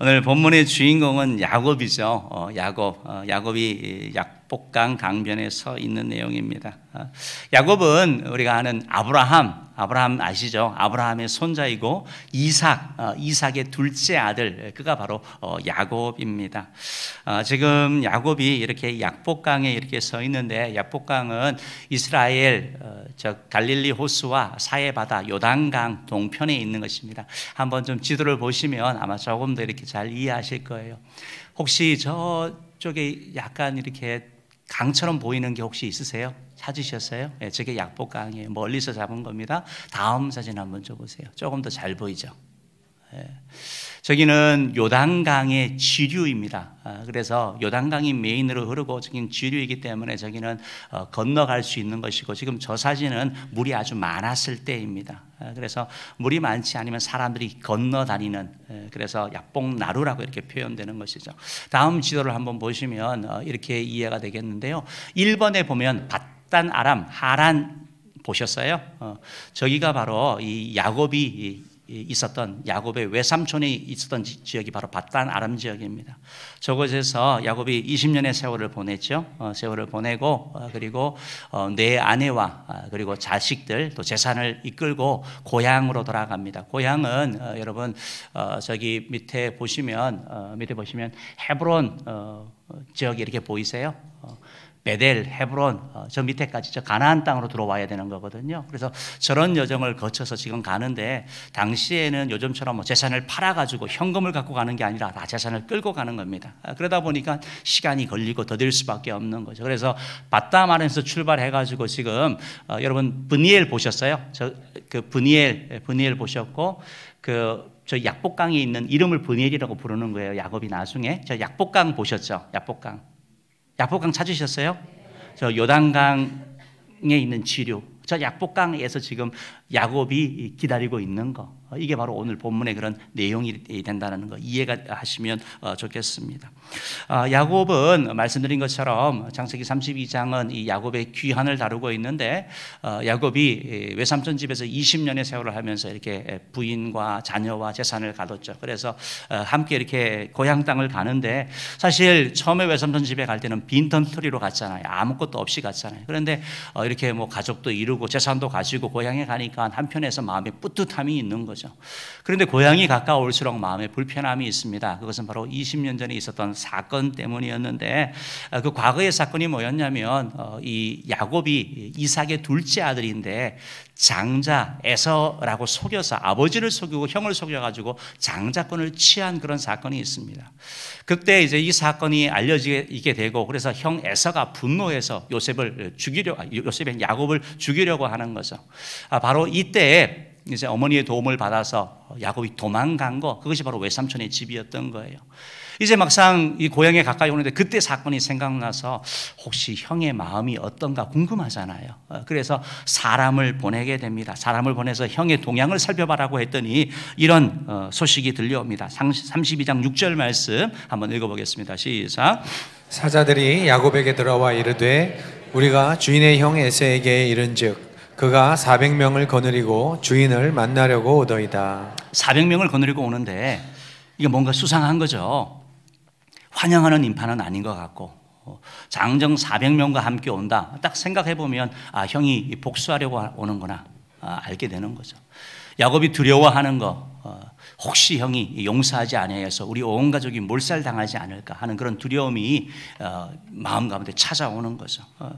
오늘 본문의 주인공은 야곱이죠. 어, 야곱, 어, 야곱이 약 복강 강변에 서 있는 내용입니다. 어, 야곱은 우리가 아는 아브라함, 아브라함 아시죠? 아브라함의 손자이고 이삭, 어, 이삭의 둘째 아들, 그가 바로 어, 야곱입니다. 지금 야곱이 이렇게 약복강에 이렇게 서 있는데 약복강은 이스라엘 즉 갈릴리 호수와 사해 바다 요단강 동편에 있는 것입니다. 한번 좀 지도를 보시면 아마 조금 더 이렇게 잘 이해하실 거예요. 혹시 저쪽에 약간 이렇게 강처럼 보이는 게 혹시 있으세요? 찾으셨어요? 예, 저게 약복강이에요. 멀리서 잡은 겁니다. 다음 사진 한번 줘보세요. 조금 더 잘 보이죠? 예. 저기는 요단강의 지류입니다. 아, 그래서 요단강이 메인으로 흐르고 저기는 지류이기 때문에 저기는 어, 건너갈 수 있는 것이고 지금 저 사진은 물이 아주 많았을 때입니다. 아, 그래서 물이 많지 않으면 사람들이 건너 다니는 그래서 약봉나루라고 이렇게 표현되는 것이죠. 다음 지도를 한번 보시면 어, 이렇게 이해가 되겠는데요. 1번에 보면 밧단 아람 하란 보셨어요? 어, 저기가 바로 이 야곱이 있었던 야곱의 외삼촌이 있었던 지역이 바로 바단 아람 지역입니다. 저곳에서 야곱이 20년의 세월을 보냈죠. 어, 세월을 보내고 어, 그리고 내 어, 아내와 아, 그리고 자식들 또 재산을 이끌고 고향으로 돌아갑니다. 고향은 여러분 저기 밑에 보시면 밑에 보시면 헤브론 지역이 이렇게 보이세요? 베델, 헤브론, 어, 저 밑에까지 저 가나안 땅으로 들어와야 되는 거거든요. 그래서 저런 여정을 거쳐서 지금 가는데 당시에는 요즘처럼 뭐 재산을 팔아 가지고 현금을 갖고 가는 게 아니라 다 재산을 끌고 가는 겁니다. 아, 그러다 보니까 시간이 걸리고 더딜 수밖에 없는 거죠. 그래서 바다마에서 출발해 가지고 지금 어, 여러분 브니엘 보셨어요? 저그 브니엘 예, 브니엘 보셨고 그 저 약복강에 있는 이름을 분니엘이라고 부르는 거예요. 야곱이 나중에 저 약복강 보셨죠? 약복강. 약복강 찾으셨어요? 저 요단강에 있는 지류. 저 약복강에서 지금 야곱이 기다리고 있는 거 어, 이게 바로 오늘 본문의 그런 내용이 된다는 거 이해가 하시면 어, 좋겠습니다. 아, 야곱은 말씀드린 것처럼 장세기 32장은 이 야곱의 귀환을 다루고 있는데 어, 야곱이 예, 외삼촌 집에서 20년의 세월을 하면서 이렇게 예, 부인과 자녀와 재산을 가뒀죠. 그래서 함께 이렇게 고향 땅을 가는데 사실 처음에 외삼촌 집에 갈 때는 빈털터리로 갔잖아요. 아무것도 없이 갔잖아요. 그런데 이렇게 뭐 가족도 이루고 재산도 가지고 고향에 가니까 하니까 그러니까 한편에서 마음의 뿌듯함이 있는 거죠. 그런데 고향이 가까울수록 마음에 불편함이 있습니다. 그것은 바로 20년 전에 있었던 사건 때문이었는데 어, 그 과거의 사건이 뭐였냐면 어, 이 야곱이 이삭의 둘째 아들인데 장자에서라고 속여서 아버지를 속이고 형을 속여가지고 장자권을 취한 그런 사건이 있습니다. 그때 이제 이 사건이 알려지게 되고 그래서 형 에서가 분노해서 요셉을 죽이려 아, 요셉의 야곱을 죽이려고 하는 거죠. 아, 바로 이때 이제 어머니의 도움을 받아서 야곱이 도망간 거 그것이 바로 외삼촌의 집이었던 거예요. 이제 막상 이 고향에 가까이 오는데 그때 사건이 생각나서 혹시 형의 마음이 어떤가 궁금하잖아요. 어, 그래서 사람을 보내게 됩니다. 사람을 보내서 형의 동향을 살펴봐라고 했더니 이런 어, 소식이 들려옵니다. 32장 6절 말씀 한번 읽어보겠습니다. 시작. 사자들이 야곱에게 들어와 이르되 우리가 주인의 형 에세에게 이른즉 그가 400명을 거느리고 주인을 만나려고 오더이다. 400명을 거느리고 오는데 이게 뭔가 수상한 거죠. 환영하는 인파는 아닌 것 같고 어, 장정 400명과 함께 온다. 딱 생각해 보면 아 형이 복수하려고 오는구나 아, 알게 되는 거죠. 야곱이 두려워하는 거 어, 혹시 형이 용서하지 아니해서 우리 온 가족이 몰살당하지 않을까 하는 그런 두려움이 어, 마음 가운데 찾아오는 거죠. 어,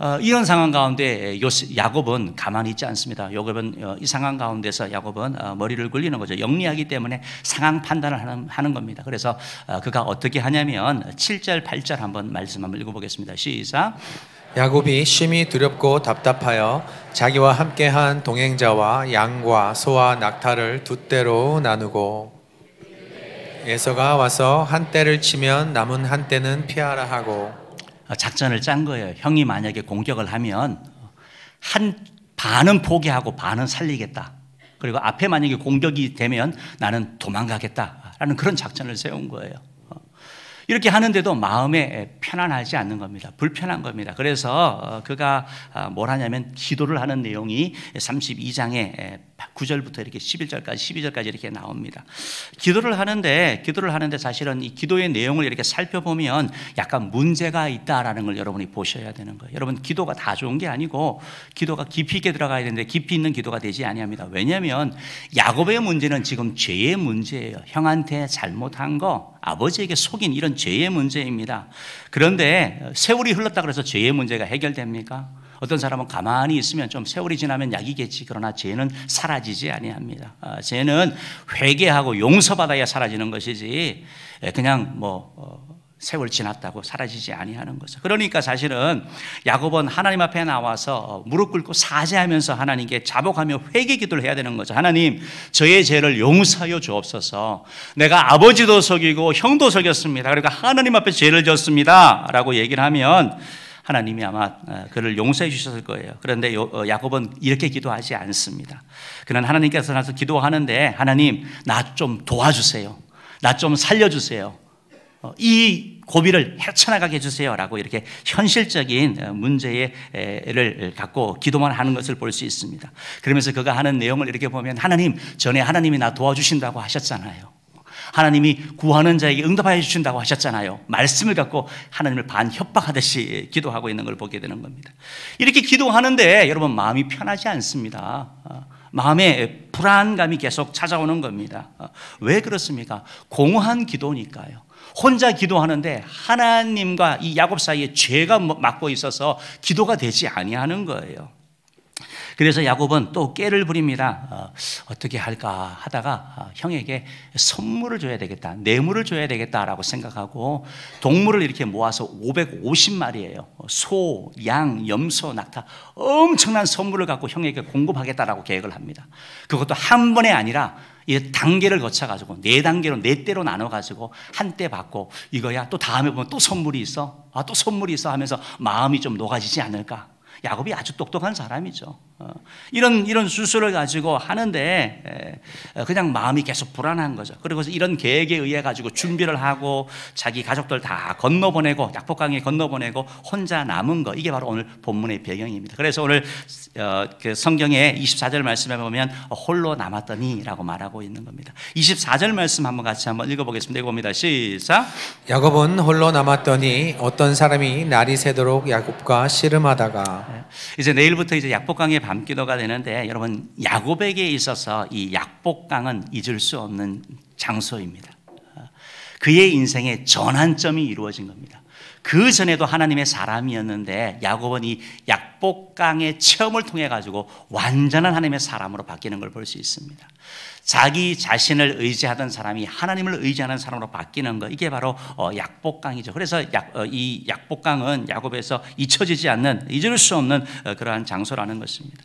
어, 이런 상황 가운데 야곱은 가만히 있지 않습니다. 야곱은 어, 이 상황 가운데서 야곱은 어, 머리를 굴리는 거죠. 영리하기 때문에 상황 판단을 하는, 하는 겁니다. 그래서 그가 어떻게 하냐면 7절, 8절 한번 말씀 한번 읽어보겠습니다. 시작. 야곱이 심히 두렵고 답답하여 자기와 함께한 동행자와 양과 소와 낙타를 두 떼로 나누고 에서가 와서 한 떼를 치면 남은 한 떼는 피하라 하고 어, 작전을 짠 거예요. 형이 만약에 공격을 하면 한 반은 포기하고 반은 살리겠다. 그리고 앞에 만약에 공격이 되면 나는 도망가겠다라는 그런 작전을 세운 거예요. 어, 이렇게 하는데도 마음에 편안하지 않는 겁니다. 불편한 겁니다. 그래서 어, 그가 아, 뭘 하냐면 기도를 하는 내용이 32장에 9절부터 이렇게 11절까지 12절까지 이렇게 나옵니다. 기도를 하는데 기도를 하는데 사실은 이 기도의 내용을 이렇게 살펴보면 약간 문제가 있다라는 걸 여러분이 보셔야 되는 거예요. 여러분 기도가 다 좋은 게 아니고 기도가 깊이 있게 들어가야 되는데 깊이 있는 기도가 되지 아니합니다. 왜냐하면 야곱의 문제는 지금 죄의 문제예요. 형한테 잘못한 거, 아버지에게 속인 이런 죄의 문제입니다. 그런데 세월이 흘렀다 그래서 죄의 문제가 해결됩니까? 어떤 사람은 가만히 있으면 좀 세월이 지나면 약이겠지. 그러나 죄는 사라지지 아니합니다. 아, 죄는 회개하고 용서받아야 사라지는 것이지 예, 그냥 뭐 어, 세월 지났다고 사라지지 아니하는 것을. 그러니까 사실은 야곱은 하나님 앞에 나와서 어, 무릎 꿇고 사죄하면서 하나님께 자복하며 회개 기도를 해야 되는 거죠. 하나님, 저의 죄를 용서하여 주옵소서. 내가 아버지도 속이고 형도 속였습니다. 그러니 하나님 앞에 죄를 졌습니다라고 얘기를 하면 하나님이 아마 어, 그를 용서해 주셨을 거예요. 그런데 어, 야곱은 이렇게 기도하지 않습니다. 그는 하나님께서 나서 기도하는데 하나님 나 좀 도와주세요. 나 좀 살려주세요. 어, 이 고비를 헤쳐나가게 해주세요라고 이렇게 현실적인 문제를 갖고 기도만 하는 것을 볼 수 있습니다. 그러면서 그가 하는 내용을 이렇게 보면 하나님 전에 하나님이 나 도와주신다고 하셨잖아요. 하나님이 구하는 자에게 응답하여 주신다고 하셨잖아요. 말씀을 갖고 하나님을 반협박하듯이 기도하고 있는 걸 보게 되는 겁니다. 이렇게 기도하는데 여러분 마음이 편하지 않습니다. 마음에 불안감이 계속 찾아오는 겁니다. 왜 그렇습니까? 공허한 기도니까요. 혼자 기도하는데 하나님과 이 야곱 사이에 죄가 뭐 막고 있어서 기도가 되지 아니하는 거예요. 그래서 야곱은 또 깨를 부립니다. 어, 떻게 할까 하다가 어, 형에게 선물을 줘야 되겠다. 뇌물을 줘야 되겠다라고 생각하고 동물을 이렇게 모아서 550마리예요. 소, 양, 염소, 낙타 엄청난 선물을 갖고 형에게 공급하겠다라고 계획을 합니다. 그것도 한 번에 아니라 이 단계를 거쳐가지고 네 단계로 네 대로 나눠가지고 한대 받고 이거야 또 다음에 보면 또 선물이 있어 아 또 선물이 있어 하면서 마음이 좀 녹아지지 않을까 야곱이 아주 똑똑한 사람이죠 어, 이런 이런 수술을 가지고 하는데 그냥 마음이 계속 불안한 거죠. 그리고 이런 계획에 의해 가지고 준비를 하고 자기 가족들 다 건너보내고 약복강에 건너보내고 혼자 남은 거 이게 바로 오늘 본문의 배경입니다. 그래서 오늘 어, 그 성경의 24절 말씀에 보면 홀로 남았더니라고 말하고 있는 겁니다. 24절 말씀 한번 같이 한번 읽어보겠습니다. 읽어봅니다. 시작. 야곱은 홀로 남았더니 어떤 사람이 날이 새도록 야곱과 씨름하다가 네. 이제 내일부터 이제 약복강에 밤기도가 되는데 여러분 야곱에게 있어서 이 약복강은 잊을 수 없는 장소입니다. 그의 인생의 전환점이 이루어진 겁니다. 그 전에도 하나님의 사람이었는데 야곱은 이 약복강의 체험을 통해 가지고 완전한 하나님의 사람으로 바뀌는 걸 볼 수 있습니다. 자기 자신을 의지하던 사람이 하나님을 의지하는 사람으로 바뀌는 거 이게 바로 어, 약복강이죠. 그래서 약, 어, 이 약복강은 야곱에서 잊혀지지 않는 잊을 수 없는 어, 그러한 장소라는 것입니다.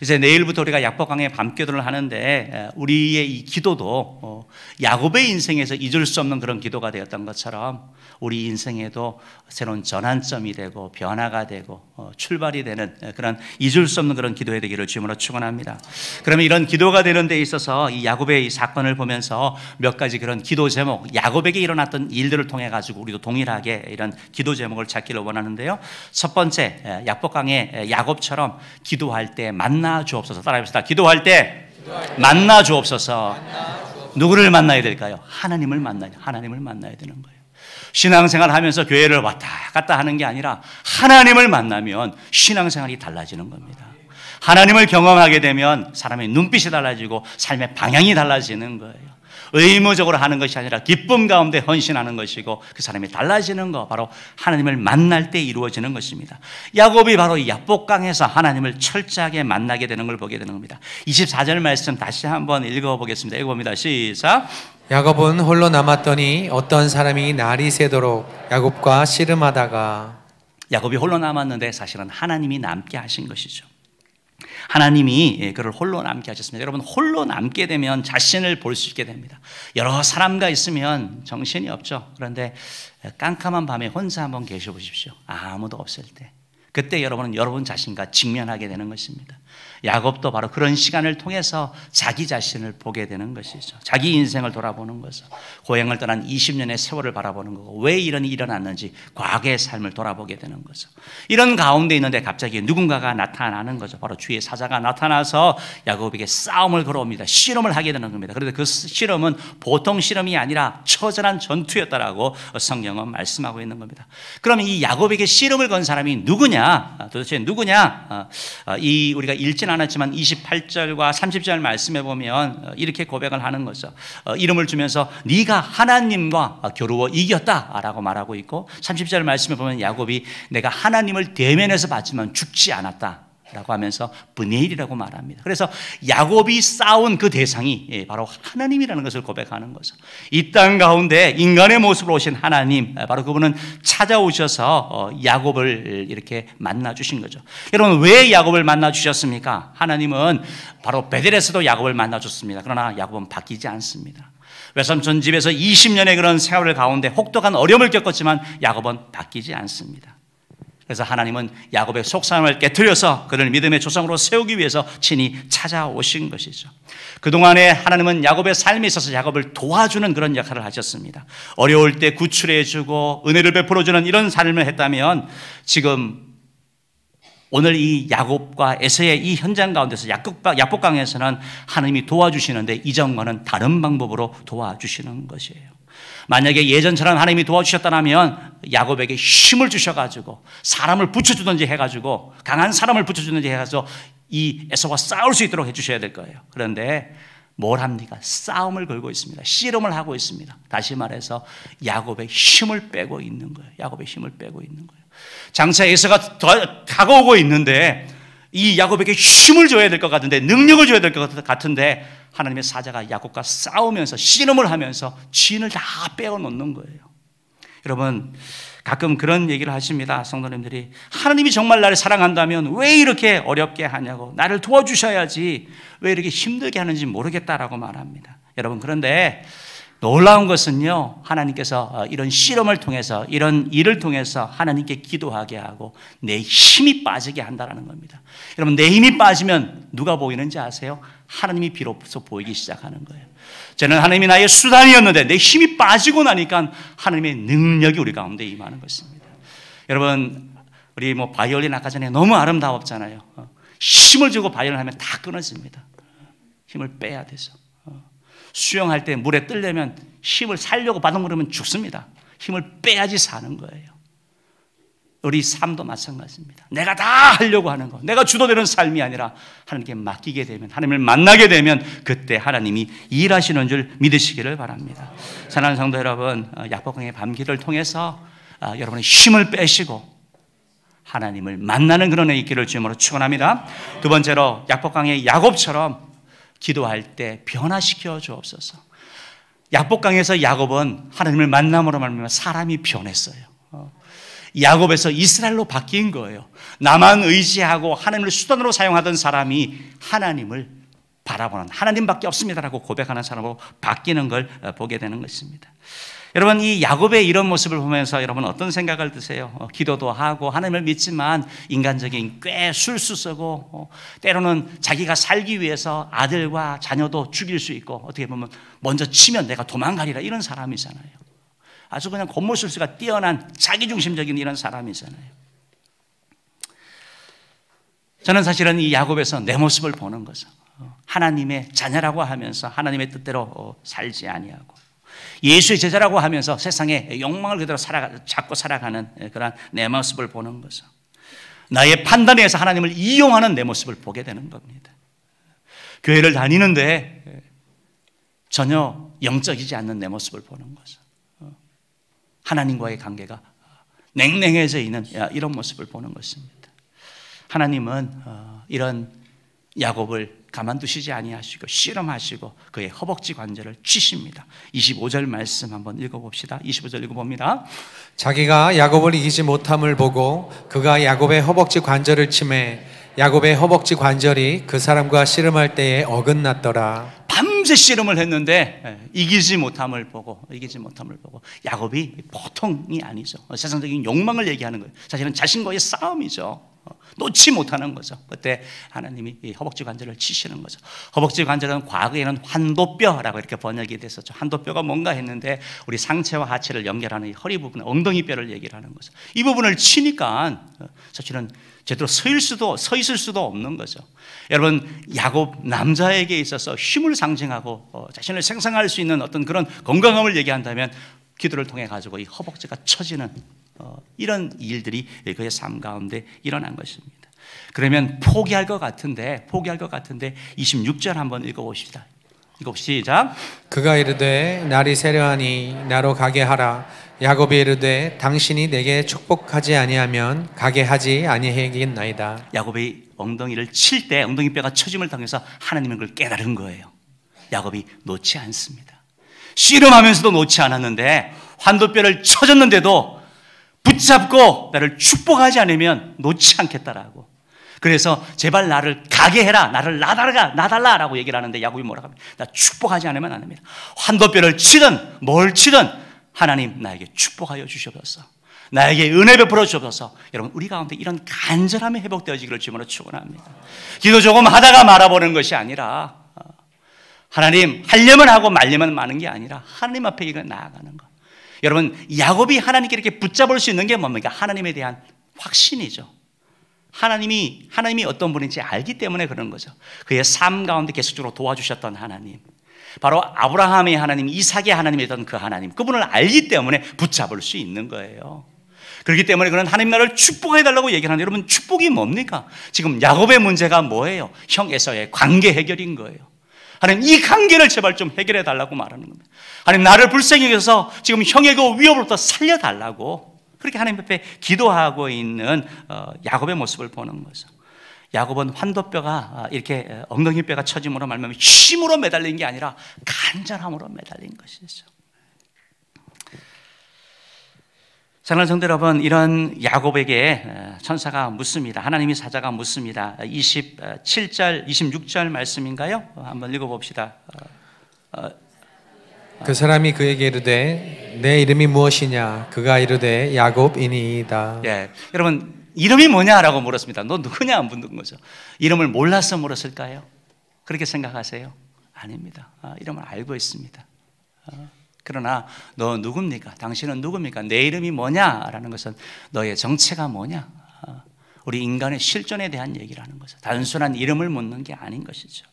이제 내일부터 우리가 약복강에 밤기도를 하는데 우리의 이 기도도 야곱의 인생에서 잊을 수 없는 그런 기도가 되었던 것처럼 우리 인생에도 새로운 전환점이 되고 변화가 되고 출발이 되는 그런 잊을 수 없는 그런 기도의 되기를 주문으로 축원합니다. 그러면 이런 기도가 되는 데 있어서 이 약. 야곱의 이 사건을 보면서 몇 가지 그런 기도 제목, 야곱에게 일어났던 일들을 통해 가지고 우리도 동일하게 이런 기도 제목을 찾기를 원하는데요. 첫 번째, 약복강의 야곱처럼 기도할 때 만나 주옵소서. 따라해봅시다. 기도할 때, 기도할 만나, 주옵소서. 만나 주옵소서. 누구를 만나야 될까요? 하나님을 만나야, 하나님을 만나야 되는 거예요. 신앙생활 하면서 교회를 왔다 갔다 하는 게 아니라 하나님을 만나면 신앙생활이 달라지는 겁니다. 하나님을 경험하게 되면 사람의 눈빛이 달라지고 삶의 방향이 달라지는 거예요. 의무적으로 하는 것이 아니라 기쁨 가운데 헌신하는 것이고 그 사람이 달라지는 거 바로 하나님을 만날 때 이루어지는 것입니다. 야곱이 바로 이 야복강에서 하나님을 철저하게 만나게 되는 걸 보게 되는 겁니다. 24절 말씀 다시 한번 읽어보겠습니다. 읽어봅니다. 시작. 야곱은 홀로 남았더니 어떤 사람이 날이 새도록 야곱과 씨름하다가 야곱이 홀로 남았는데 사실은 하나님이 남게 하신 것이죠. 하나님이 예, 그를 홀로 남게 하셨습니다. 여러분 홀로 남게 되면 자신을 볼 수 있게 됩니다. 여러 사람과 있으면 정신이 없죠. 그런데 예, 깜깜한 밤에 혼자 한번 계셔 보십시오. 아무도 없을 때. 그때 여러분은 여러분 자신과 직면하게 되는 것입니다. 야곱도 바로 그런 시간을 통해서 자기 자신을 보게 되는 것이죠. 자기 인생을 돌아보는 것은 고향을 떠난 20년의 세월을 바라보는 거고 왜 이런 일이 일어났는지 과거의 삶을 돌아보게 되는 거죠. 이런 가운데 있는데 갑자기 누군가가 나타나는 거죠. 바로 주의 사자가 나타나서 야곱에게 싸움을 걸어옵니다. 실험을 하게 되는 겁니다. 그런데 그 실험은 보통 실험이 아니라 처절한 전투였다라고 성경은 말씀하고 있는 겁니다. 그러면 이 야곱에게 실험을 건 사람이 누구냐? 아, 도대체 누구냐? 아, 아, 이 우리가 1 읽진 않았지만 28절과 30절 말씀해 보면 어, 이렇게 고백을 하는 거죠. 어, 이름을 주면서 네가 하나님과 겨루어 이겼다라고 말하고 있고 30절 말씀에 보면 야곱이 내가 하나님을 대면해서 봤지만 죽지 않았다. 라고 하면서 브네일이라고 말합니다. 그래서 야곱이 싸운 그 대상이 예, 바로 하나님이라는 것을 고백하는 거죠. 이 땅 가운데 인간의 모습으로 오신 하나님, 아, 바로 그분은 찾아오셔서 어, 야곱을 이렇게 만나 주신 거죠. 여러분 왜 야곱을 만나 주셨습니까? 하나님은 바로 베델에서도 야곱을 만나 줬습니다. 그러나 야곱은 바뀌지 않습니다. 외삼촌 집에서 20년의 그런 생활을 가운데 혹독한 어려움을 겪었지만 야곱은 바뀌지 않습니다. 그래서 하나님은 야곱의 속상을 깨뜨려서 그를 믿음의 조상으로 세우기 위해서 친히 찾아오신 것이죠. 그동안에 하나님은 야곱의 삶에 있어서 야곱을 도와주는 그런 역할을 하셨습니다. 어려울 때 구출해주고 은혜를 베풀어주는 이런 삶을 했다면 지금 오늘 이 야곱과 에서의 이 현장 가운데서 야곱강에서는 하나님이 도와주시는데 이전과는 다른 방법으로 도와주시는 것이에요. 만약에 예전처럼 하나님이 도와주셨다면 야곱에게 힘을 주셔가지고 사람을 붙여주든지 해가지고 강한 사람을 붙여주든지 해가지고 이 에서와 싸울 수 있도록 해주셔야 될 거예요. 그런데 뭘 합니까? 싸움을 걸고 있습니다. 씨름을 하고 있습니다. 다시 말해서 야곱의 힘을 빼고 있는 거예요. 야곱의 힘을 빼고 있는 거예요. 장차 에서가 다가오고 있는데 이 야곱에게 힘을 줘야 될 것 같은데 능력을 줘야 될 것 같은데 하나님의 사자가 야곱과 싸우면서 씨름을 하면서 진을 다 빼어놓는 거예요. 여러분 가끔 그런 얘기를 하십니다. 성도님들이 하나님이 정말 나를 사랑한다면 왜 이렇게 어렵게 하냐고 나를 도와주셔야지 왜 이렇게 힘들게 하는지 모르겠다라고 말합니다. 여러분 그런데 놀라운 것은요, 하나님께서 어, 이런 실험을 통해서, 이런 일을 통해서 하나님께 기도하게 하고 내 힘이 빠지게 한다는 겁니다. 여러분, 내 힘이 빠지면 누가 보이는지 아세요? 하나님이 비로소 보이기 시작하는 거예요. 저는 하나님이 나의 수단이었는데 내 힘이 빠지고 나니까 하나님의 능력이 우리 가운데 임하는 것입니다. 여러분, 우리 뭐 바이올린 아까 전에 너무 아름다웠잖아요. 어, 힘을 주고 바이올린 하면 다 끊어집니다. 힘을 빼야 돼서. 수영할 때 물에 뜰려면 힘을 살려고 받아먹으면 죽습니다. 힘을 빼야지 사는 거예요. 우리 삶도 마찬가지입니다. 내가 다 하려고 하는 거. 내가 주도되는 삶이 아니라 하나님께 맡기게 되면, 하나님을 만나게 되면 그때 하나님이 일하시는 줄 믿으시기를 바랍니다. 사랑하는 성도 여러분, 어, 약복강의 밤길을 통해서 어, 여러분의 힘을 빼시고 하나님을 만나는 그런 있기를 주님으로 축원합니다. 두 번째로 약복강의 야곱처럼 기도할 때 변화시켜 주옵소서. 야복강에서 야곱은 하나님을 만남으로 말미암아 사람이 변했어요. 어. 야곱에서 이스라엘로 바뀐 거예요. 나만 의지하고 하나님을 수단으로 사용하던 사람이 하나님을 바라보는 하나님밖에 없습니다라고 고백하는 사람으로 바뀌는 걸 어, 보게 되는 것입니다. 여러분 이 야곱의 이런 모습을 보면서 여러분 어떤 생각을 드세요? 어, 기도도 하고 하나님을 믿지만 인간적인 꽤 술수 쓰고 어, 때로는 자기가 살기 위해서 아들과 자녀도 죽일 수 있고 어떻게 보면 먼저 치면 내가 도망가리라 이런 사람이잖아요. 아주 그냥 겉모술수가 뛰어난 자기중심적인 이런 사람이잖아요. 저는 사실은 이 야곱에서 내 모습을 보는 거죠. 어, 하나님의 자녀라고 하면서 하나님의 뜻대로 어, 살지 아니하고 예수의 제자라고 하면서 세상에 욕망을 그대로 살아, 잡고 살아가는 그러한 내 모습을 보는 것은 나의 판단에 서 하나님을 이용하는 내 모습을 보게 되는 겁니다. 교회를 다니는데 전혀 영적이지 않는 내 모습을 보는 것은 하나님과의 관계가 냉랭해져 있는 이런 모습을 보는 것입니다. 하나님은 이런 야곱을 가만두시지 아니하시고 씨름하시고 그의 허벅지 관절을 치십니다. 25절 말씀 한번 읽어봅시다. 25절 읽어봅니다. 자기가 야곱을 이기지 못함을 보고 그가 야곱의 허벅지 관절을 치매 야곱의 허벅지 관절이 그 사람과 씨름할 때에 어긋났더라. 밤새 씨름을 했는데 예, 이기지 못함을 보고 이기지 못함을 보고 야곱이 보통이 아니죠. 어, 세상적인 욕망을 얘기하는 거예요. 사실은 자신과의 싸움이죠. 놓지 못하는 거죠. 그때 하나님이 허벅지 관절을 치시는 거죠. 허벅지 관절은 과거에는 환도뼈라고 이렇게 번역이 됐었죠. 환도뼈가 뭔가 했는데 우리 상체와 하체를 연결하는 허리 부분, 엉덩이 뼈를 얘기를 하는 거죠. 이 부분을 치니까 어, 사실은 제대로 서일 수도 서 있을 수도 없는 거죠. 여러분 야곱 남자에게 있어서 힘을 상징하고 어, 자신을 생성할 수 있는 어떤 그런 건강함을 얘기한다면 기도를 통해 가지고 이 허벅지가 처지는 어, 이런 일들이 그의 삶 가운데 일어난 것입니다. 그러면 포기할 것 같은데 포기할 것 같은데 26절 한번 읽어봅시다. 읽어 시작. 그가 이르되 날이 세려하니 나로 가게 하라. 야곱이 이르되 당신이 내게 축복하지 아니하면 가게 하지 아니하겠나이다. 야곱이 엉덩이를 칠 때 엉덩이 뼈가 처짐을 당해서 하나님은 그걸 깨달은 거예요. 야곱이 놓지 않습니다. 씨름하면서도 놓지 않았는데 환도뼈를 쳐졌는데도 붙잡고 나를 축복하지 않으면 놓지 않겠다라고. 그래서 제발 나를 가게 해라. 나를 나달라, 나달라라고 얘기를 하는데 야곱이 뭐라고 합니까? 나 축복하지 않으면 안 됩니다. 환도뼈를 치든 뭘 치든 하나님 나에게 축복하여 주시옵소서. 나에게 은혜 베풀어 주옵소서. 여러분 우리 가운데 이런 간절함이 회복되어지기를 주문으로 축원합니다. 기도 조금 하다가 말아보는 것이 아니라 어, 하나님 하려면 하고 말려면 많은 게 아니라 하나님 앞에 이거 나아가는 것. 여러분 야곱이 하나님께 이렇게 붙잡을 수 있는 게 뭡니까? 하나님에 대한 확신이죠. 하나님이 하나님이 어떤 분인지 알기 때문에 그런 거죠. 그의 삶 가운데 계속적으로 도와주셨던 하나님. 바로 아브라함의 하나님, 이삭의 하나님이던 그 하나님. 그분을 알기 때문에 붙잡을 수 있는 거예요. 그렇기 때문에 그는 하나님 나를 축복해 달라고 얘기하는 여러분 축복이 뭡니까? 지금 야곱의 문제가 뭐예요? 형 에서의 관계 해결인 거예요. 하나님 이 관계를 제발 좀 해결해 달라고 말하는 겁니다. 하나님 나를 불쌍히 여서 지금 형의 그 위협으로부터 살려 달라고 그렇게 하나님 앞에 기도하고 있는 어, 야곱의 모습을 보는 거죠. 야곱은 환도뼈가 아, 이렇게 어, 엉덩이뼈가 처짐으로 말면 힘으로 매달린 게 아니라 간절함으로 매달린 것이죠. 사랑하는 성도 여러분, 이런 야곱에게 천사가 묻습니다. 하나님이 사자가 묻습니다. 27절, 26절 말씀인가요? 한번 읽어봅시다. 어, 어. 그 사람이 그에게 이르되 내 이름이 무엇이냐? 그가 이르되 야곱이니이다. 예, 여러분 이름이 뭐냐라고 물었습니다. 너 누구냐 안 묻는 거죠. 이름을 몰라서 물었을까요? 그렇게 생각하세요? 아닙니다. 아, 이름을 알고 있습니다. 아. 그러나 너 누굽니까? 당신은 누굽니까? 내 이름이 뭐냐라는 것은 너의 정체가 뭐냐? 우리 인간의 실존에 대한 얘기라는 거죠. 단순한 이름을 묻는 게 아닌 것이죠.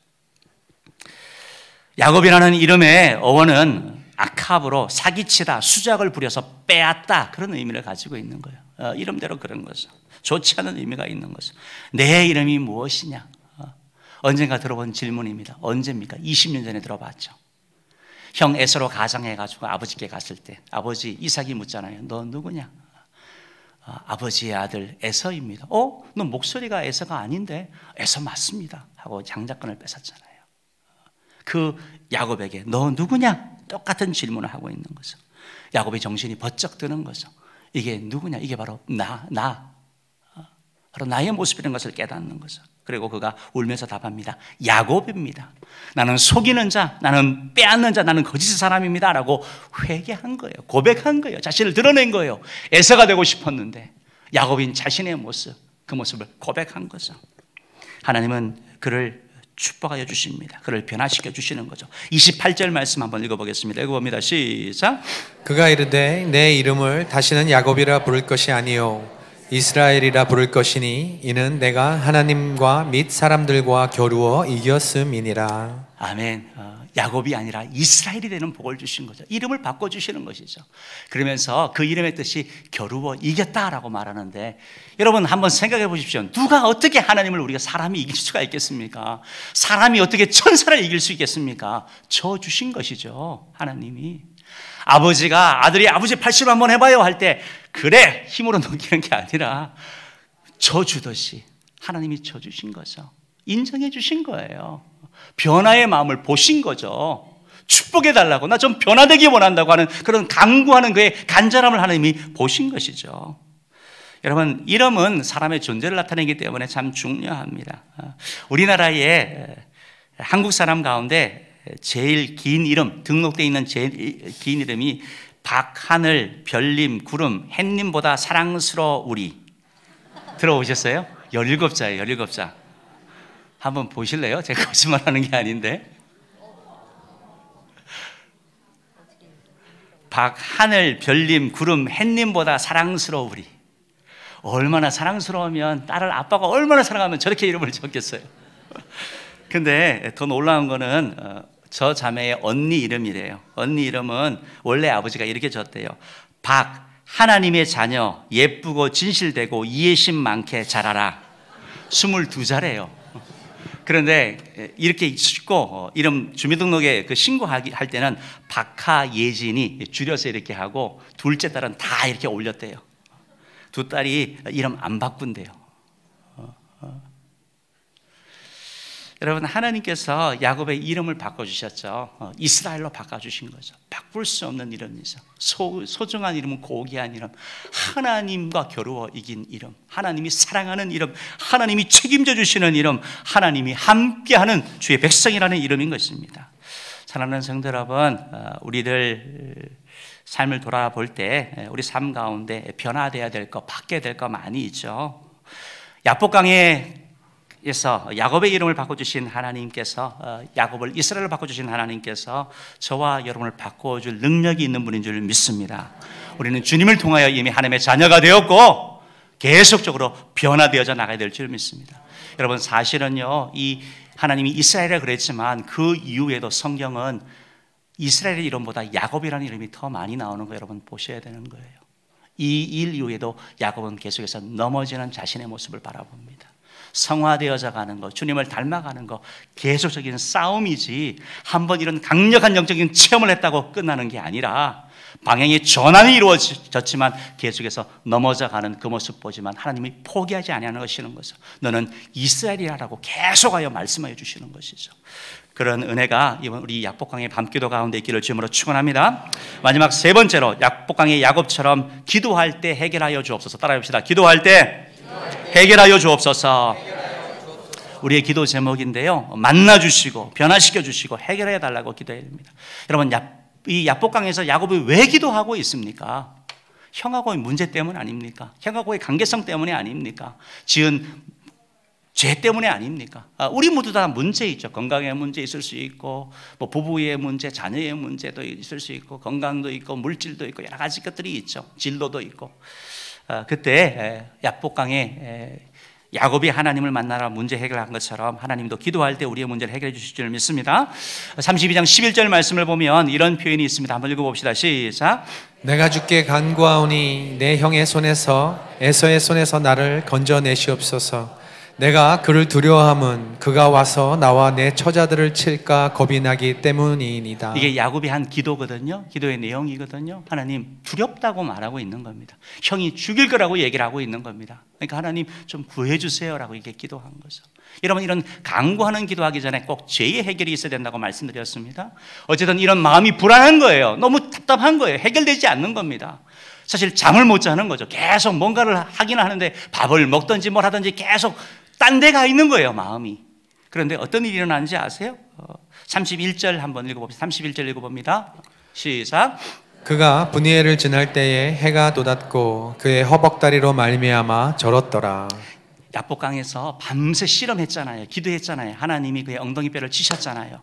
야곱이라는 이름의 어원은 아캅으로 사기치다, 수작을 부려서 빼앗다 그런 의미를 가지고 있는 거예요. 어, 이름대로 그런 거죠. 좋지 않은 의미가 있는 거죠. 내 이름이 무엇이냐? 어, 언젠가 들어본 질문입니다. 언제입니까? 20년 전에 들어봤죠. 형 에서로 가장해가지고 아버지께 갔을 때 아버지 이삭이 묻잖아요. 너 누구냐? 아, 아버지의 아들 에서입니다. 어? 너 목소리가 에서가 아닌데 에서 맞습니다. 하고 장자권을 뺏었잖아요. 그 야곱에게 너 누구냐? 똑같은 질문을 하고 있는 거죠. 야곱의 정신이 번쩍 드는 거죠. 이게 누구냐? 이게 바로 나, 나. 어? 바로 나의 모습이라는 것을 깨닫는 거죠. 그리고 그가 울면서 답합니다. 야곱입니다. 나는 속이는 자, 나는 빼앗는 자, 나는 거짓 사람입니다. 라고 회개한 거예요. 고백한 거예요. 자신을 드러낸 거예요. 에서가 되고 싶었는데 야곱인 자신의 모습, 그 모습을 고백한 거죠. 하나님은 그를 축복하여 주십니다. 그를 변화시켜 주시는 거죠. 28절 말씀 한번 읽어보겠습니다. 읽어봅니다. 시작. 그가 이르되 내 이름을 다시는 야곱이라 부를 것이 아니요 이스라엘이라 부를 것이니 이는 내가 하나님과 및 사람들과 겨루어 이겼음이니라. 아멘. 어, 야곱이 아니라 이스라엘이 되는 복을 주신 거죠. 이름을 바꿔 주시는 것이죠. 그러면서 그 이름의 뜻이 겨루어 이겼다라고 말하는데 여러분 한번 생각해 보십시오. 누가 어떻게 하나님을 우리가 사람이 이길 수가 있겠습니까? 사람이 어떻게 천사를 이길 수 있겠습니까? 저 주신 것이죠. 하나님이 아버지가 아들이 아버지 80 한번 해봐요 할때 그래 힘으로 넘기는 게 아니라 저주듯이 하나님이 저주신 거죠. 인정해 주신 거예요. 변화의 마음을 보신 거죠. 축복해 달라고 나 좀 변화되기 원한다고 하는 그런 강구하는 그의 간절함을 하나님이 보신 것이죠. 여러분 이름은 사람의 존재를 나타내기 때문에 참 중요합니다. 우리나라에 한국 사람 가운데 제일 긴 이름 등록되 있는 제일 긴 이름이 박하늘, 별님, 구름, 햇님보다 사랑스러우리. 들어오셨어요? 17자예요, 17자. 한번 보실래요? 제가 거짓말 하는 게 아닌데. 박, 하늘, 별님, 구름, 햇님보다 사랑스러우리. 얼마나 사랑스러우면 딸을 아빠가 얼마나 사랑하면 저렇게 이름을 지겠어요 근데 더 놀라운 거는 어, 저 자매의 언니 이름이래요. 언니 이름은 원래 아버지가 이렇게 줬대요. 박, 하나님의 자녀, 예쁘고 진실되고 이해심 많게 자라라. 22자래요. 그런데 이렇게 쉽고 어, 이름 주민등록에 그신고할 때는 박하 예진이 줄여서 이렇게 하고 둘째 딸은 다 이렇게 올렸대요. 두 딸이 이름 안 바꾼대요. 어, 어. 여러분 하나님께서 야곱의 이름을 바꿔주셨죠. 어, 이스라엘로 바꿔주신 거죠. 바꿀 수 없는 이름이죠. 소, 소중한 이름은 고귀한 이름. 하나님과 겨루어 이긴 이름. 하나님이 사랑하는 이름. 하나님이 책임져 주시는 이름. 하나님이 함께하는 주의 백성이라는 이름인 것입니다. 사랑하는 성도 여러분, 어, 우리들 삶을 돌아볼 때 우리 삶 가운데 변화돼야 될 것, 바뀌어야 될 것 많이 있죠. 야복강에 그래서 야곱의 이름을 바꿔주신 하나님께서 어, 야곱을 이스라엘을 바꿔주신 하나님께서 저와 여러분을 바꿔줄 능력이 있는 분인 줄 믿습니다. 우리는 주님을 통하여 이미 하나님의 자녀가 되었고 계속적으로 변화되어져 나가야 될 줄 믿습니다. 여러분 사실은요 이 하나님이 이스라엘이라 그랬지만 그 이후에도 성경은 이스라엘의 이름보다 야곱이라는 이름이 더 많이 나오는 거 여러분 보셔야 되는 거예요. 이 일 이후에도 야곱은 계속해서 넘어지는 자신의 모습을 바라봅니다. 성화되어져 가는 것, 주님을 닮아가는 것, 계속적인 싸움이지 한 번 이런 강력한 영적인 체험을 했다고 끝나는 게 아니라 방향이 전환이 이루어졌지만 계속해서 넘어져 가는 그 모습 보지만 하나님이 포기하지 아니하는 것이는 것은 너는 이스라엘이라고 계속하여 말씀하여 주시는 것이죠. 그런 은혜가 이번 우리 약복강의 밤기도 가운데 있기를 주님으로 축원합니다. 마지막 세 번째로 약복강의 야곱처럼 기도할 때 해결하여 주옵소서. 따라해 봅시다. 기도할 때 해결하여 주옵소서. 우리의 기도 제목인데요. 만나 주시고 변화시켜 주시고 해결해 달라고 기도해드립니다. 여러분 이 야복강에서 야곱이 왜 기도하고 있습니까? 형하고의 문제 때문 아닙니까? 형하고의 관계성 때문에 아닙니까? 지은 죄 때문에 아닙니까? 아, 우리 모두 다 문제 있죠. 건강의 문제 있을 수 있고, 뭐 부부의 문제, 자녀의 문제도 있을 수 있고, 건강도 있고, 물질도 있고, 여러 가지 것들이 있죠. 진로도 있고. 어, 그때 야복강에 야곱이 하나님을 만나라 문제 해결한 것처럼 하나님도 기도할 때 우리의 문제를 해결해 주실 줄 믿습니다. 32장 11절 말씀을 보면 이런 표현이 있습니다. 한번 읽어봅시다. 시작. 내가 주께 간구하오니 내 형의 손에서 에서의 손에서 나를 건져내시옵소서. 내가 그를 두려워함은 그가 와서 나와 내 처자들을 칠까 겁이 나기 때문이니다 이게 야곱이 한 기도거든요. 기도의 내용이거든요. 하나님 두렵다고 말하고 있는 겁니다. 형이 죽일 거라고 얘기를 하고 있는 겁니다. 그러니까 하나님 좀 구해 주세요라고 이게 기도한 거죠. 여러분 이런 강구하는 기도하기 전에 꼭 죄의 해결이 있어야 된다고 말씀드렸습니다. 어쨌든 이런 마음이 불안한 거예요. 너무 답답한 거예요. 해결되지 않는 겁니다. 사실 잠을 못 자는 거죠. 계속 뭔가를 하긴 하는데 밥을 먹든지 뭘 하든지 계속 딴 데가 있는 거예요, 마음이. 그런데 어떤 일이 일어나는지 아세요? 31절 어, 한번 읽어봅시다. 31절 읽어봅니다. 시작. 그가 분이엘을 지날 때에 해가 돋았고 그의 허벅다리로 말미암아 절었더라. 야복강에서 밤새 실험했잖아요. 기도했잖아요. 하나님이 그의 엉덩이뼈를 치셨잖아요.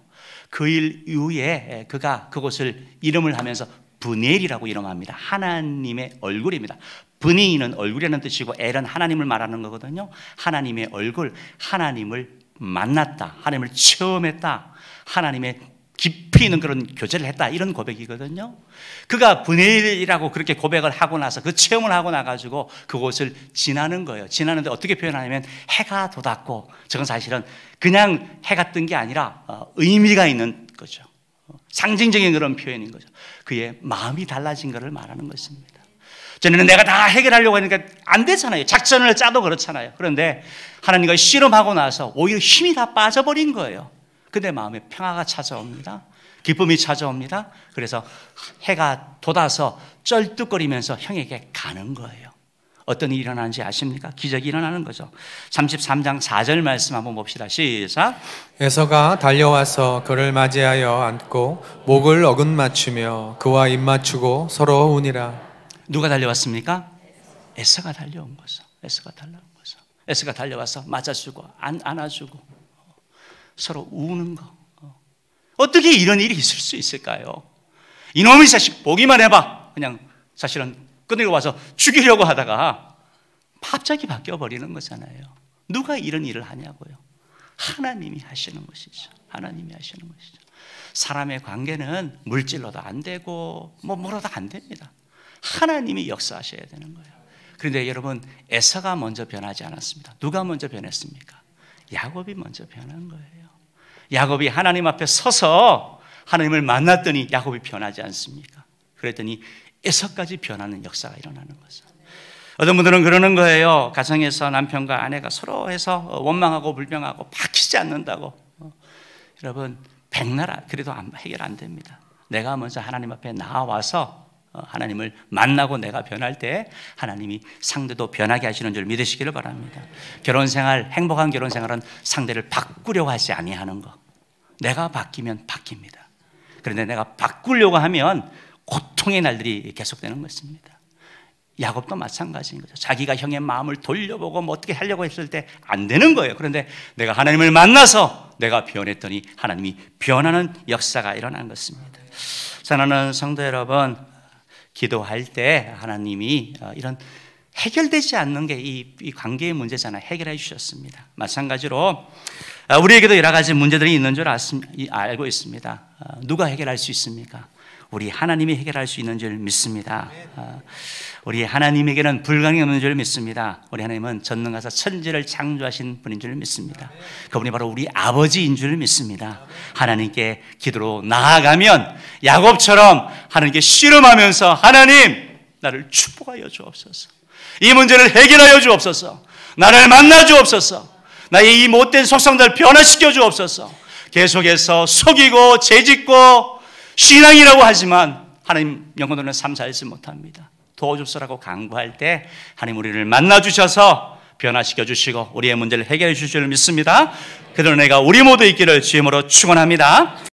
그일 이후에 그가 그곳을 이름을 하면서 분엘이라고 이름합니다. 하나님의 얼굴입니다. 분이는 얼굴이라는 뜻이고 엘은 하나님을 말하는 거거든요. 하나님의 얼굴, 하나님을 만났다, 하나님을 체험했다, 하나님의 깊이 있는 그런 교제를 했다 이런 고백이거든요. 그가 분이라고 그렇게 고백을 하고 나서 그 체험을 하고 나가지고 그곳을 지나는 거예요. 지나는데 어떻게 표현하냐면 해가 돋았고 저건 사실은 그냥 해가 뜬 게 아니라 어, 의미가 있는 거죠. 어, 상징적인 그런 표현인 거죠. 그의 마음이 달라진 것을 말하는 것입니다. 전에는 내가 다 해결하려고 하니까 안 되잖아요. 작전을 짜도 그렇잖아요. 그런데 하나님과 실험하고 나서 오히려 힘이 다 빠져버린 거예요. 근데 마음에 평화가 찾아옵니다. 기쁨이 찾아옵니다. 그래서 해가 돋아서 쩔뚝거리면서 형에게 가는 거예요. 어떤 일이 일어나는지 아십니까? 기적이 일어나는 거죠. 33장 4절 말씀 한번 봅시다. 시작. 에서가 달려와서 그를 맞이하여 앉고 목을 어긋 맞추며 그와 입 맞추고 서로 운이라 누가 달려왔습니까? 에서가 달려온 거죠. 에서가 달려온 거죠. 에서가 달려와서 맞아주고 안, 안아주고 서로 우는 거. 어떻게 이런 일이 있을 수 있을까요? 이놈의 자식 보기만 해봐. 그냥 사실은 끊으려 와서 죽이려고 하다가 갑자기 바뀌어버리는 거잖아요. 누가 이런 일을 하냐고요. 하나님이 하시는 것이죠. 하나님이 하시는 것이죠. 사람의 관계는 물질로도 안 되고 뭐 뭐로도 안 됩니다. 하나님이 역사하셔야 되는 거예요. 그런데 여러분 에사가 먼저 변하지 않았습니다. 누가 먼저 변했습니까? 야곱이 먼저 변한 거예요. 야곱이 하나님 앞에 서서 하나님을 만났더니 야곱이 변하지 않습니까? 그랬더니 에서까지 변하는 역사가 일어나는 거죠. 어떤 분들은 그러는 거예요. 가정에서 남편과 아내가 서로 해서 원망하고 불평하고 박히지 않는다고. 여러분, 백나라 그래도 해결 안 됩니다. 내가 먼저 하나님 앞에 나와서 어, 하나님을 만나고 내가 변할 때 하나님이 상대도 변하게 하시는 줄 믿으시기를 바랍니다. 결혼 생활 행복한 결혼 생활은 상대를 바꾸려고 하지 아니하는 것. 내가 바뀌면 바뀝니다. 그런데 내가 바꾸려고 하면 고통의 날들이 계속되는 것입니다. 야곱도 마찬가지인 거죠. 자기가 형의 마음을 돌려보고 뭐 어떻게 하려고 했을 때 안 되는 거예요. 그런데 내가 하나님을 만나서 내가 변했더니 하나님이 변하는 역사가 일어난 것입니다. 사랑하는 성도 여러분, 기도할 때 하나님이 어, 이런 해결되지 않는 게 이 관계의 문제잖아요. 해결해 주셨습니다. 마찬가지로 어, 우리에게도 여러 가지 문제들이 있는 줄 알고 있습니다. 어, 누가 해결할 수 있습니까? 우리 하나님이 해결할 수 있는 줄 믿습니다. 아, 우리 하나님에게는 불가능이 없는 줄 믿습니다. 우리 하나님은 전능하사 천지를 창조하신 분인 줄 믿습니다. 그분이 바로 우리 아버지인 줄 믿습니다. 하나님께 기도로 나아가면 야곱처럼 하나님께 씨름하면서 하나님 나를 축복하여 주옵소서. 이 문제를 해결하여 주옵소서. 나를 만나 주옵소서. 나의 이 못된 속성들 변화시켜 주옵소서. 계속해서 속이고 재짓고 신앙이라고 하지만 하나님 영혼으로는 삼사하지 못합니다. 도와주소라고 강구할 때 하나님 우리를 만나주셔서 변화시켜 주시고 우리의 문제를 해결해 주실 줄 믿습니다. 그런 애가 우리 모두 있기를 주임으로 축원합니다.